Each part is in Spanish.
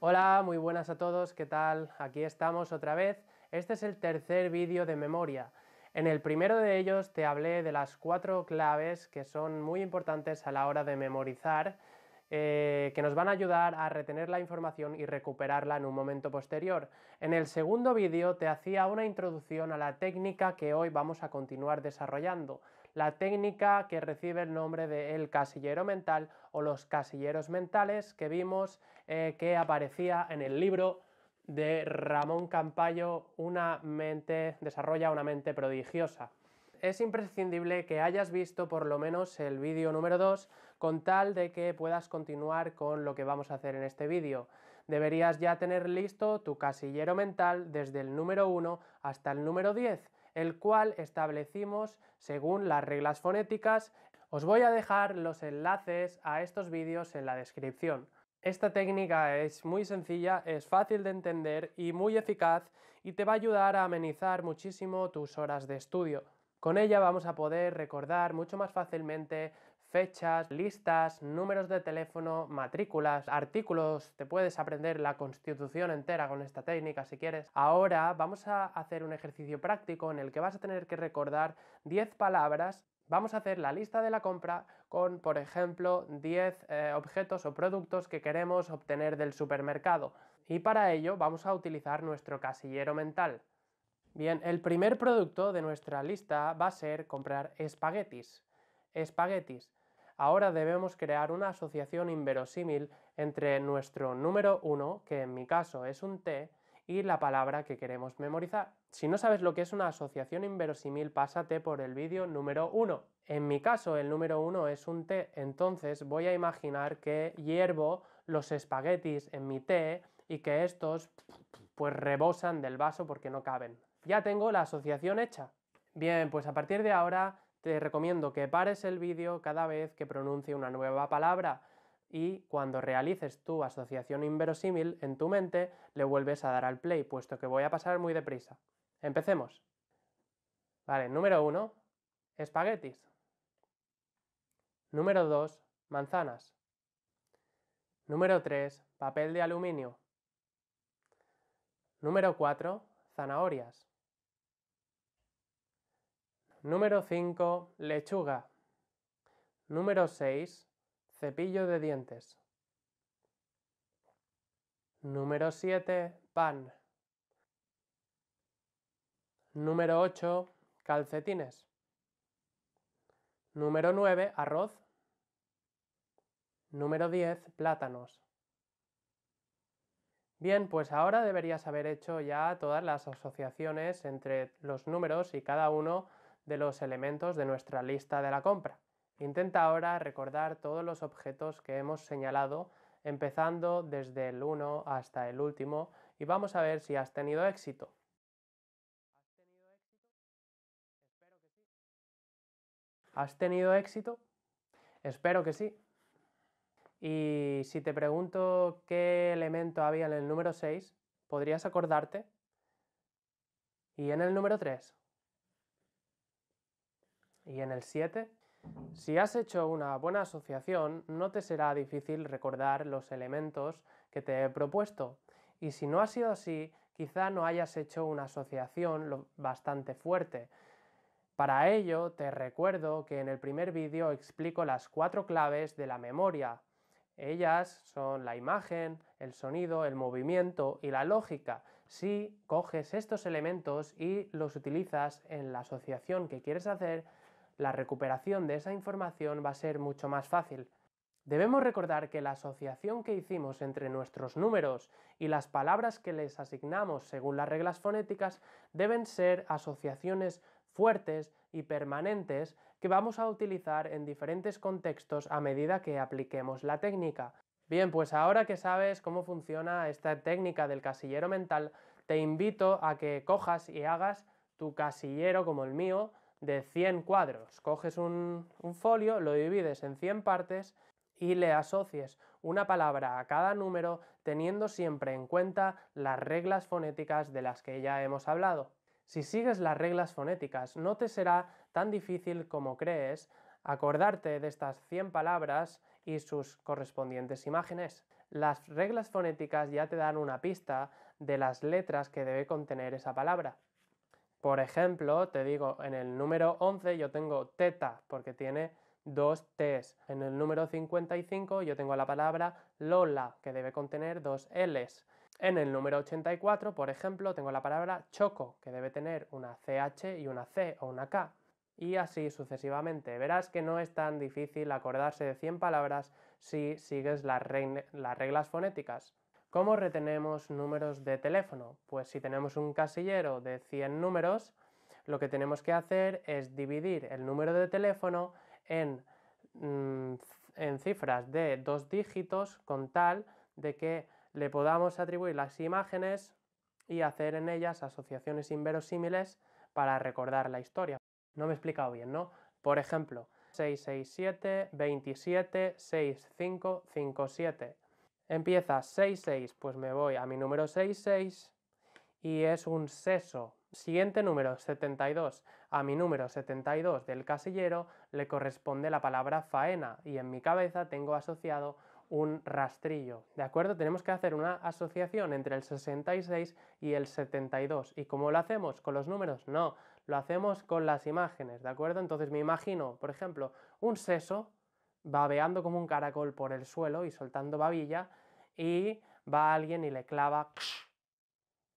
Hola, muy buenas a todos, ¿qué tal? Aquí estamos otra vez. Este es el tercer vídeo de memoria. En el primero de ellos te hablé de las cuatro claves que son muy importantes a la hora de memorizar, eh, que nos van a ayudar a retener la información y recuperarla en un momento posterior. En el segundo vídeo te hacía una introducción a la técnica que hoy vamos a continuar desarrollando la técnica que recibe el nombre de el casillero mental o los casilleros mentales que vimos eh, que aparecía en el libro de Ramón Campayo, Una mente, desarrolla una mente prodigiosa es imprescindible que hayas visto por lo menos el vídeo número 2 con tal de que puedas continuar con lo que vamos a hacer en este vídeo. Deberías ya tener listo tu casillero mental desde el número 1 hasta el número 10 el cual establecimos según las reglas fonéticas. Os voy a dejar los enlaces a estos vídeos en la descripción. Esta técnica es muy sencilla, es fácil de entender y muy eficaz y te va a ayudar a amenizar muchísimo tus horas de estudio. Con ella vamos a poder recordar mucho más fácilmente fechas, listas, números de teléfono, matrículas, artículos, te puedes aprender la constitución entera con esta técnica si quieres. Ahora vamos a hacer un ejercicio práctico en el que vas a tener que recordar 10 palabras vamos a hacer la lista de la compra con, por ejemplo, 10 eh, objetos o productos que queremos obtener del supermercado. Y para ello vamos a utilizar nuestro casillero mental. Bien, el primer producto de nuestra lista va a ser comprar espaguetis. Espaguetis ahora debemos crear una asociación inverosímil entre nuestro número 1, que en mi caso es un T, y la palabra que queremos memorizar. Si no sabes lo que es una asociación inverosímil, pásate por el vídeo número 1. En mi caso, el número 1 es un T, entonces voy a imaginar que hiervo los espaguetis en mi T y que estos pues rebosan del vaso porque no caben. Ya tengo la asociación hecha. Bien, pues a partir de ahora te recomiendo que pares el vídeo cada vez que pronuncie una nueva palabra y cuando realices tu asociación inverosímil en tu mente le vuelves a dar al play, puesto que voy a pasar muy deprisa. Empecemos. Vale, número 1, espaguetis. Número 2, manzanas. Número 3, papel de aluminio. Número 4, zanahorias. Número 5. Lechuga. Número 6. Cepillo de dientes. Número 7. Pan. Número 8. Calcetines. Número 9. Arroz. Número 10. Plátanos. Bien, pues ahora deberías haber hecho ya todas las asociaciones entre los números y cada uno de los elementos de nuestra lista de la compra. Intenta ahora recordar todos los objetos que hemos señalado, empezando desde el 1 hasta el último, y vamos a ver si has tenido éxito. ¿Has tenido éxito? Espero que sí. ¿Has tenido éxito? Espero que sí. Y si te pregunto qué elemento había en el número 6, ¿podrías acordarte? ¿Y en el número 3? Y en el 7, si has hecho una buena asociación, no te será difícil recordar los elementos que te he propuesto. Y si no ha sido así, quizá no hayas hecho una asociación bastante fuerte. Para ello, te recuerdo que en el primer vídeo explico las cuatro claves de la memoria. Ellas son la imagen, el sonido, el movimiento y la lógica. Si coges estos elementos y los utilizas en la asociación que quieres hacer, la recuperación de esa información va a ser mucho más fácil. Debemos recordar que la asociación que hicimos entre nuestros números y las palabras que les asignamos según las reglas fonéticas deben ser asociaciones fuertes y permanentes que vamos a utilizar en diferentes contextos a medida que apliquemos la técnica. Bien, pues ahora que sabes cómo funciona esta técnica del casillero mental, te invito a que cojas y hagas tu casillero como el mío, de 100 cuadros. Coges un, folio, lo divides en 100 partes y le asocies una palabra a cada número teniendo siempre en cuenta las reglas fonéticas de las que ya hemos hablado. Si sigues las reglas fonéticas no te será tan difícil como crees acordarte de estas 100 palabras y sus correspondientes imágenes. Las reglas fonéticas ya te dan una pista de las letras que debe contener esa palabra. Por ejemplo, te digo, en el número 11 yo tengo teta, porque tiene dos T's. En el número 55 yo tengo la palabra Lola, que debe contener dos L's. En el número 84, por ejemplo, tengo la palabra choco, que debe tener una CH y una C o una K. Y así sucesivamente. Verás que no es tan difícil acordarse de 100 palabras si sigues las, reglas fonéticas. ¿Cómo retenemos números de teléfono? Pues si tenemos un casillero de 100 números, lo que tenemos que hacer es dividir el número de teléfono mm, en, cifras de dos dígitos con tal de que le podamos atribuir las imágenes y hacer en ellas asociaciones inverosímiles para recordar la historia. No me he explicado bien, ¿no? Por ejemplo, 667 27 65 57. Empieza 6, 6, pues me voy a mi número 6, 6 y es un seso. Siguiente número 72. A mi número 72 del casillero le corresponde la palabra faena y en mi cabeza tengo asociado un rastrillo. ¿De acuerdo? Tenemos que hacer una asociación entre el 66 y el 72. ¿Y cómo lo hacemos? ¿Con los números? No, lo hacemos con las imágenes, ¿de acuerdo? Entonces me imagino, por ejemplo, un seso babeando como un caracol por el suelo y soltando babilla, y va alguien y le clava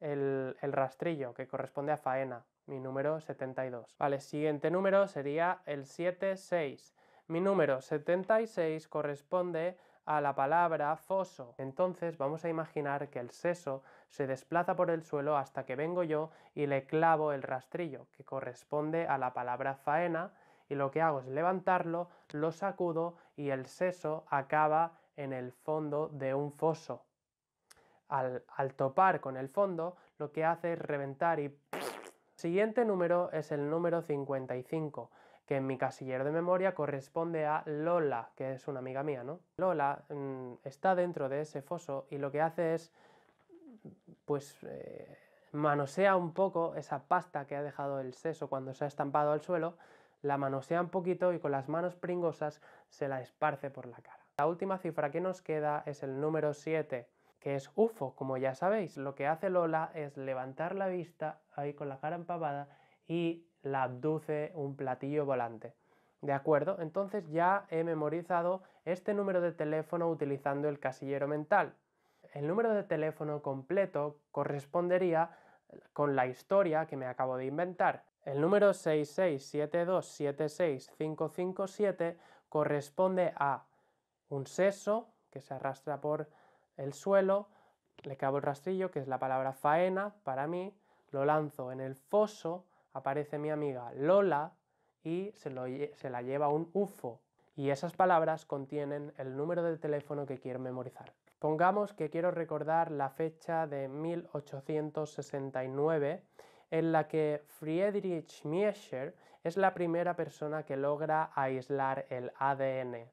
el, el rastrillo que corresponde a faena, mi número 72. Vale, siguiente número sería el 76. Mi número 76 corresponde a la palabra foso. Entonces vamos a imaginar que el seso se desplaza por el suelo hasta que vengo yo y le clavo el rastrillo, que corresponde a la palabra faena, y lo que hago es levantarlo, lo sacudo y el seso acaba en el fondo de un foso. Al, topar con el fondo, lo que hace es reventar y... El siguiente número es el número 55, que en mi casillero de memoria corresponde a Lola, que es una amiga mía, ¿no? Lola mm, está dentro de ese foso y lo que hace es, pues, eh, manosea un poco esa pasta que ha dejado el seso cuando se ha estampado al suelo la manosea un poquito y con las manos pringosas se la esparce por la cara. La última cifra que nos queda es el número 7, que es UFO, como ya sabéis. Lo que hace Lola es levantar la vista ahí con la cara empapada y la abduce un platillo volante. ¿De acuerdo? Entonces ya he memorizado este número de teléfono utilizando el casillero mental. El número de teléfono completo correspondería con la historia que me acabo de inventar. El número 667276557 corresponde a un seso que se arrastra por el suelo, le cabo el rastrillo, que es la palabra faena para mí, lo lanzo en el foso, aparece mi amiga Lola y se, se la lleva un UFO. Y esas palabras contienen el número de teléfono que quiero memorizar. Pongamos que quiero recordar la fecha de 1869 en la que Friedrich Miescher es la primera persona que logra aislar el ADN.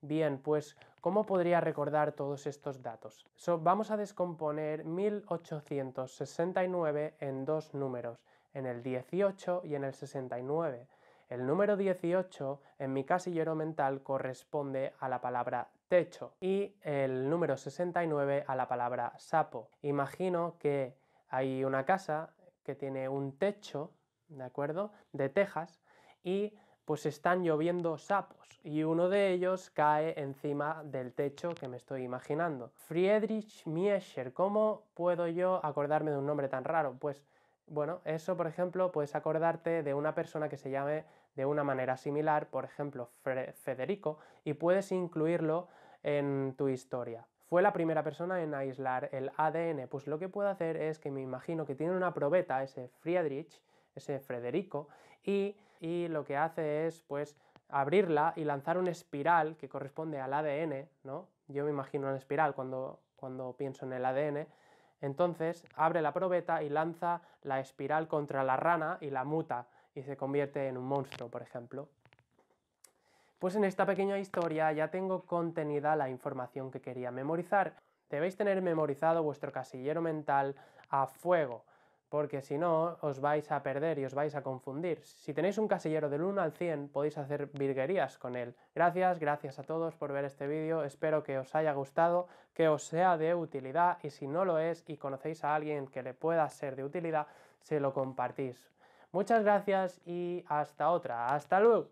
Bien, pues, ¿cómo podría recordar todos estos datos? vamos a descomponer 1869 en dos números, en el 18 y en el 69. El número 18 en mi casillero mental corresponde a la palabra techo y el número 69 a la palabra sapo. Imagino que hay una casa que tiene un techo, ¿de acuerdo? De tejas y pues están lloviendo sapos y uno de ellos cae encima del techo que me estoy imaginando. Friedrich Miescher, ¿cómo puedo yo acordarme de un nombre tan raro? Pues bueno, eso por ejemplo puedes acordarte de una persona que se llame de una manera similar, por ejemplo Federico, y puedes incluirlo en tu historia fue la primera persona en aislar el ADN. Pues lo que puede hacer es que me imagino que tiene una probeta, ese Friedrich, ese Frederico, y, lo que hace es pues abrirla y lanzar una espiral que corresponde al ADN, ¿no? Yo me imagino una espiral cuando, cuando pienso en el ADN. Entonces abre la probeta y lanza la espiral contra la rana y la muta y se convierte en un monstruo, por ejemplo. Pues en esta pequeña historia ya tengo contenida la información que quería memorizar. Debéis tener memorizado vuestro casillero mental a fuego, porque si no os vais a perder y os vais a confundir. Si tenéis un casillero del 1 al 100 podéis hacer virguerías con él. Gracias, gracias a todos por ver este vídeo, espero que os haya gustado, que os sea de utilidad y si no lo es y conocéis a alguien que le pueda ser de utilidad, se lo compartís. Muchas gracias y hasta otra, hasta luego.